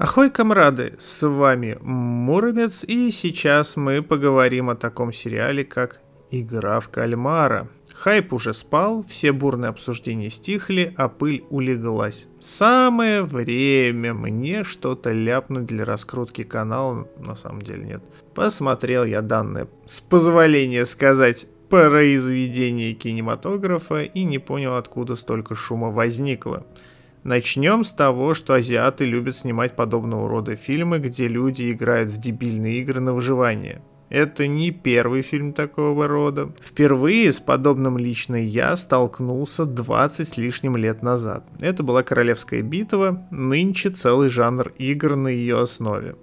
Ахой, комрады, с вами Муромец, и сейчас мы поговорим о таком сериале, как «Игра в кальмара». Хайп уже спал, все бурные обсуждения стихли, а пыль улеглась. Самое время мне что-то ляпнуть для раскрутки канала, на самом деле нет. Посмотрел я данные, с позволения сказать, произведение кинематографа и не понял, откуда столько шума возникло. Начнем с того, что азиаты любят снимать подобного рода фильмы, где люди играют в дебильные игры на выживание. Это не первый фильм такого рода. Впервые с подобным лично я столкнулся 20 с лишним лет назад. Это была «Королевская битва», нынче целый жанр игр на ее основе.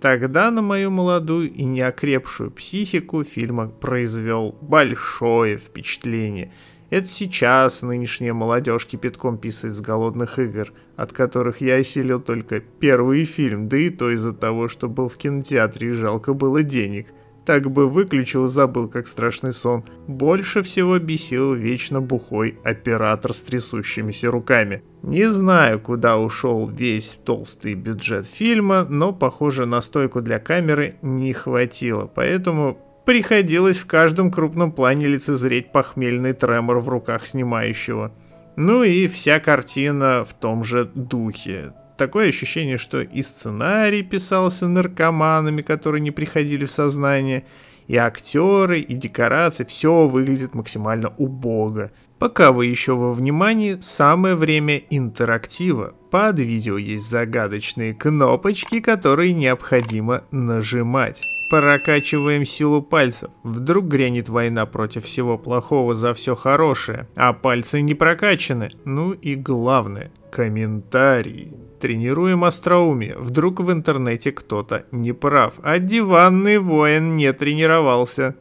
Тогда на мою молодую и неокрепшую психику фильм произвел большое впечатление – это сейчас нынешняя молодежь кипятком писает с голодных игр, от которых я осилил только первый фильм, да и то из-за того, что был в кинотеатре и жалко было денег. Так бы выключил и забыл, как страшный сон. Больше всего бесил вечно бухой оператор с трясущимися руками. Не знаю, куда ушел весь толстый бюджет фильма, но, похоже, на стойку для камеры не хватило, поэтому приходилось в каждом крупном плане лицезреть похмельный тремор в руках снимающего. Ну и вся картина в том же духе. Такое ощущение, что и сценарий писался наркоманами, которые не приходили в сознание, и актеры, и декорации, все выглядит максимально убого. Пока вы еще во внимании, самое время интерактива. Под видео есть загадочные кнопочки, которые необходимо нажимать. Прокачиваем силу пальцев. Вдруг грянет война против всего плохого за все хорошее, а пальцы не прокачаны. Ну и главное, комментарии. Тренируем остроумие. Вдруг в интернете кто-то не прав, а диванный воин не тренировался.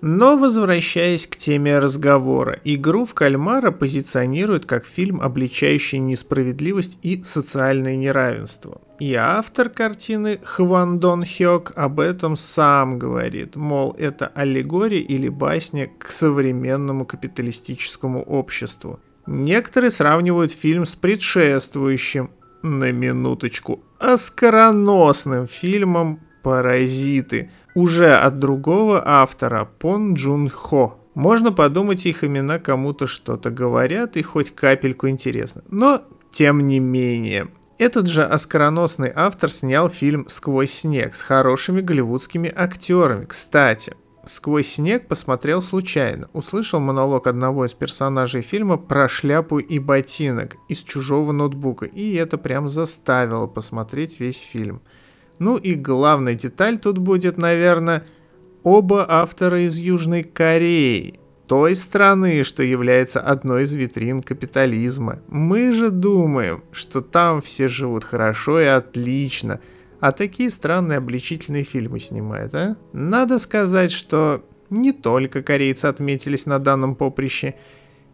Но возвращаясь к теме разговора, игру в кальмара позиционируют как фильм, обличающий несправедливость и социальное неравенство. И автор картины Хван Дон Хёк об этом сам говорит, мол, это аллегория или басня к современному капиталистическому обществу. Некоторые сравнивают фильм с предшествующим, на минуточку, оскароносным фильмом «Паразиты», уже от другого автора, Пон Джун Хо. Можно подумать, их имена кому-то что-то говорят и хоть капельку интересно. Но, тем не менее, этот же оскароносный автор снял фильм «Сквозь снег» с хорошими голливудскими актерами. Кстати, «Сквозь снег» посмотрел случайно. Услышал монолог одного из персонажей фильма про шляпу и ботинок из чужого ноутбука, и это прям заставило посмотреть весь фильм – ну и главная деталь тут будет, наверное, оба автора из Южной Кореи. Той страны, что является одной из витрин капитализма. Мы же думаем, что там все живут хорошо и отлично. А такие странные обличительные фильмы снимают, а? Надо сказать, что не только корейцы отметились на данном поприще –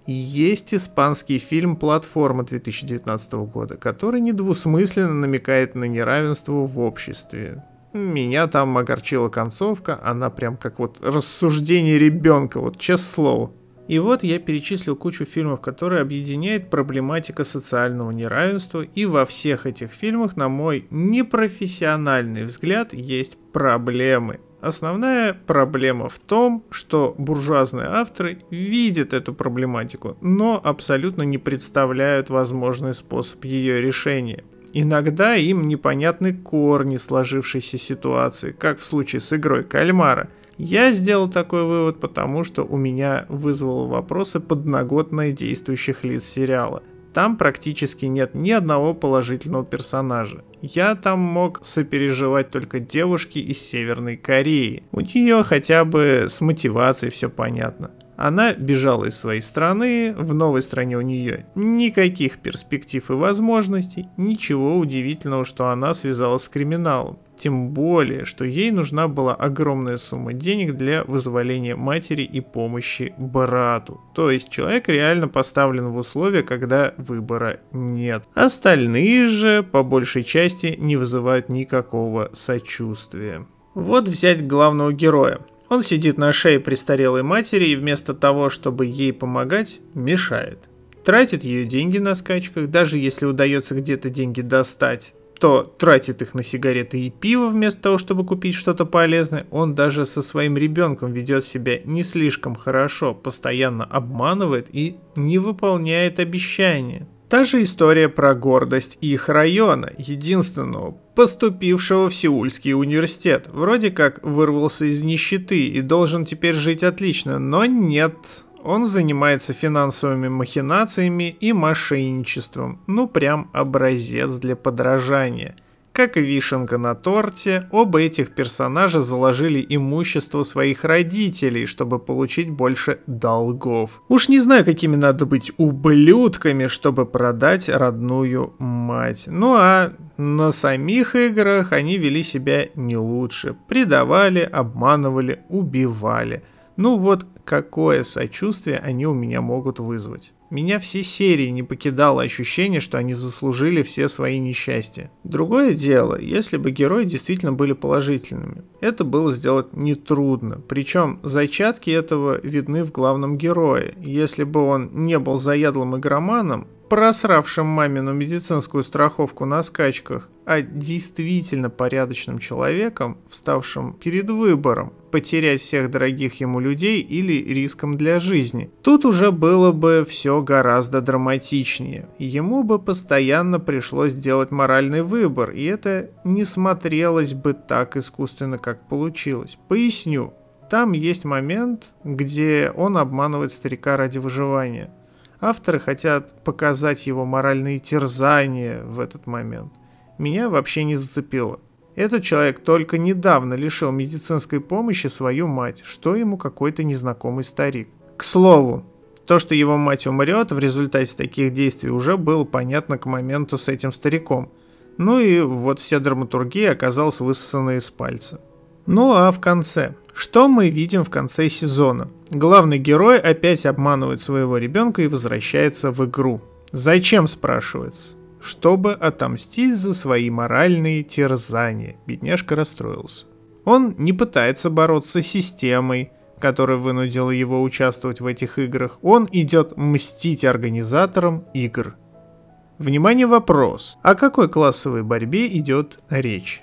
есть испанский фильм «Платформа» 2019 года, который недвусмысленно намекает на неравенство в обществе. Меня там огорчила концовка, она прям как вот рассуждение ребенка, вот честное слово. И вот я перечислил кучу фильмов, которые объединяет проблематика социального неравенства, и во всех этих фильмах, на мой непрофессиональный взгляд, есть проблемы – Основная проблема в том, что буржуазные авторы видят эту проблематику, но абсолютно не представляют возможный способ ее решения. Иногда им непонятны корни сложившейся ситуации, как в случае с игрой кальмара. Я сделал такой вывод, потому что у меня вызвало вопросы подноготное действующих лиц сериала – там практически нет ни одного положительного персонажа. Я там мог сопереживать только девушке из Северной Кореи. У нее хотя бы с мотивацией все понятно. Она бежала из своей страны, в новой стране у нее никаких перспектив и возможностей, ничего удивительного, что она связалась с криминалом. Тем более, что ей нужна была огромная сумма денег для вызволения матери и помощи брату. То есть человек реально поставлен в условия, когда выбора нет. Остальные же, по большей части, не вызывают никакого сочувствия. Вот взять главного героя. Он сидит на шее престарелой матери и вместо того, чтобы ей помогать, мешает. Тратит ее деньги на скачках, даже если удается где-то деньги достать кто тратит их на сигареты и пиво вместо того, чтобы купить что-то полезное, он даже со своим ребенком ведет себя не слишком хорошо, постоянно обманывает и не выполняет обещания. Та же история про гордость их района, единственного поступившего в Сеульский университет. Вроде как вырвался из нищеты и должен теперь жить отлично, но нет. Он занимается финансовыми махинациями и мошенничеством. Ну прям образец для подражания. Как и вишенка на торте, оба этих персонажа заложили имущество своих родителей, чтобы получить больше долгов. Уж не знаю, какими надо быть ублюдками, чтобы продать родную мать. Ну а на самих играх они вели себя не лучше. Предавали, обманывали, убивали. Ну вот какое сочувствие они у меня могут вызвать. Меня все серии не покидало ощущение, что они заслужили все свои несчастья. Другое дело, если бы герои действительно были положительными. Это было сделать нетрудно. Причем зачатки этого видны в главном герое. Если бы он не был заядлым игроманом, просравшим мамину медицинскую страховку на скачках, а действительно порядочным человеком, вставшим перед выбором потерять всех дорогих ему людей или риском для жизни. Тут уже было бы все гораздо драматичнее. Ему бы постоянно пришлось делать моральный выбор, и это не смотрелось бы так искусственно, как получилось. Поясню. Там есть момент, где он обманывает старика ради выживания. Авторы хотят показать его моральные терзания в этот момент. Меня вообще не зацепило. Этот человек только недавно лишил медицинской помощи свою мать, что ему какой-то незнакомый старик. К слову, то, что его мать умрет, в результате таких действий уже было понятно к моменту с этим стариком. Ну и вот вся драматургия оказалась высосана из пальца. Ну а в конце. Что мы видим в конце сезона? Главный герой опять обманывает своего ребенка и возвращается в игру. Зачем, спрашивается? Чтобы отомстить за свои моральные терзания. Бедняжка расстроился. Он не пытается бороться с системой, которая вынудила его участвовать в этих играх. Он идет мстить организаторам игр. Внимание, вопрос. О какой классовой борьбе идет речь?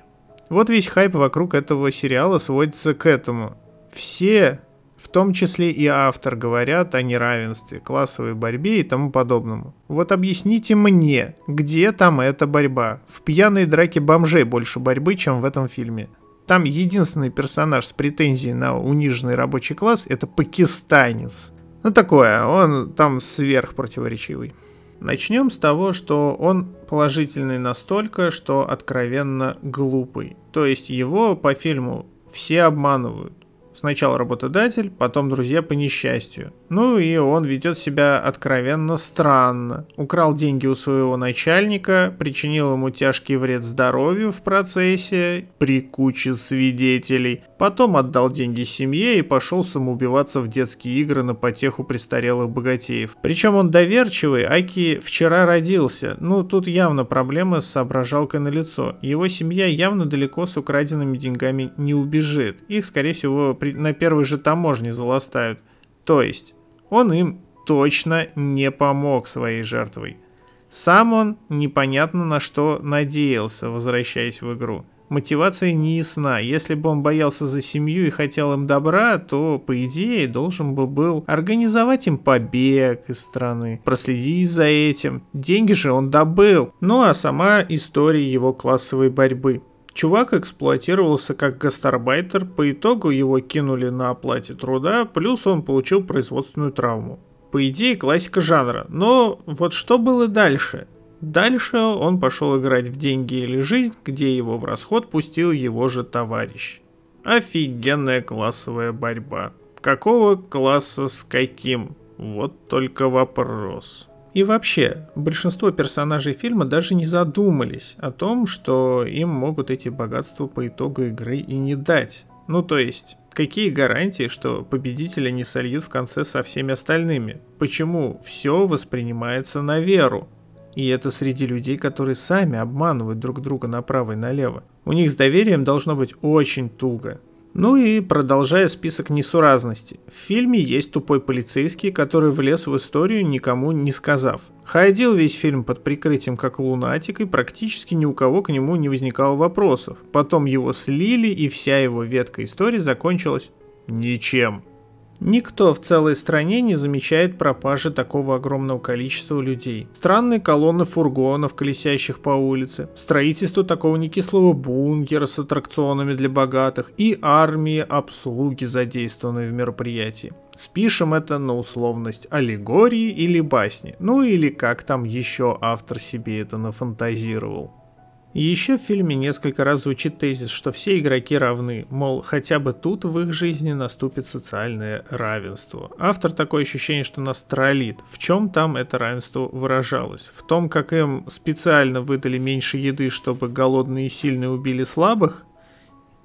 Вот весь хайп вокруг этого сериала сводится к этому. Все, в том числе и автор, говорят о неравенстве, классовой борьбе и тому подобному. Вот объясните мне, где там эта борьба? В пьяной драке бомжей больше борьбы, чем в этом фильме. Там единственный персонаж с претензией на униженный рабочий класс – это пакистанец. Ну такое, он там сверх противоречивый. Начнем с того, что он положительный настолько, что откровенно глупый. То есть его по фильму все обманывают. Сначала работодатель, потом друзья по несчастью. Ну и он ведет себя откровенно странно. Украл деньги у своего начальника, причинил ему тяжкий вред здоровью в процессе при куче свидетелей. Потом отдал деньги семье и пошел самоубиваться в детские игры на потеху престарелых богатеев. Причем он доверчивый, Аки вчера родился. Ну тут явно проблемы с соображалкой на лицо. Его семья явно далеко с украденными деньгами не убежит. Их скорее всего при на первой же таможне заластают. То есть он им точно не помог своей жертвой. Сам он непонятно на что надеялся, возвращаясь в игру. Мотивация не ясна. Если бы он боялся за семью и хотел им добра, то, по идее, должен бы был организовать им побег из страны, проследить за этим. Деньги же он добыл. Ну а сама история его классовой борьбы. Чувак эксплуатировался как гастарбайтер, по итогу его кинули на оплате труда, плюс он получил производственную травму. По идее, классика жанра. Но вот что было дальше? Дальше он пошел играть в деньги или жизнь, где его в расход пустил его же товарищ. Офигенная классовая борьба. Какого класса с каким? Вот только вопрос. И вообще, большинство персонажей фильма даже не задумались о том, что им могут эти богатства по итогу игры и не дать. Ну то есть, какие гарантии, что победителя не сольют в конце со всеми остальными? Почему все воспринимается на веру? И это среди людей, которые сами обманывают друг друга направо и налево. У них с доверием должно быть очень туго. Ну и продолжая список несуразностей. В фильме есть тупой полицейский, который влез в историю, никому не сказав. Ходил весь фильм под прикрытием как лунатик, и практически ни у кого к нему не возникало вопросов. Потом его слили, и вся его ветка истории закончилась ничем. Никто в целой стране не замечает пропажи такого огромного количества людей. Странные колонны фургонов, колесящих по улице, строительство такого некислого бункера с аттракционами для богатых и армии обслуги, задействованной в мероприятии. Спишем это на условность аллегории или басни, ну или как там еще автор себе это нафантазировал еще в фильме несколько раз звучит тезис, что все игроки равны, мол, хотя бы тут в их жизни наступит социальное равенство. Автор такое ощущение, что нас троллит. В чем там это равенство выражалось? В том, как им специально выдали меньше еды, чтобы голодные и сильные убили слабых?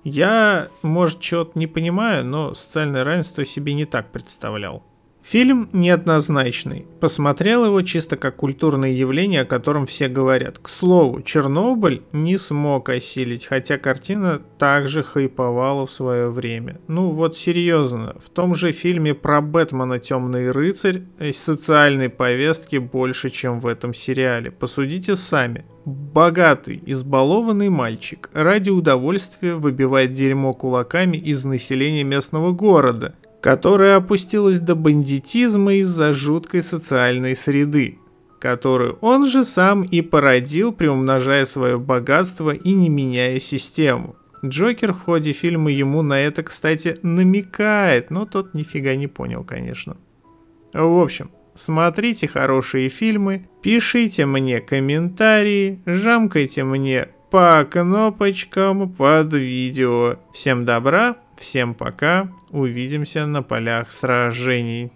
Я, может, чего-то не понимаю, но социальное равенство себе не так представлял. Фильм неоднозначный. Посмотрел его чисто как культурное явление, о котором все говорят. К слову, Чернобыль не смог осилить, хотя картина также хайповала в свое время. Ну вот серьезно, в том же фильме про Бэтмена «Темный рыцарь» социальной повестки больше, чем в этом сериале. Посудите сами. Богатый, избалованный мальчик ради удовольствия выбивает дерьмо кулаками из населения местного города – которая опустилась до бандитизма из-за жуткой социальной среды, которую он же сам и породил, приумножая свое богатство и не меняя систему. Джокер в ходе фильма ему на это, кстати, намекает, но тот нифига не понял, конечно. В общем, смотрите хорошие фильмы, пишите мне комментарии, жамкайте мне по кнопочкам под видео. Всем добра, Всем пока, увидимся на полях сражений.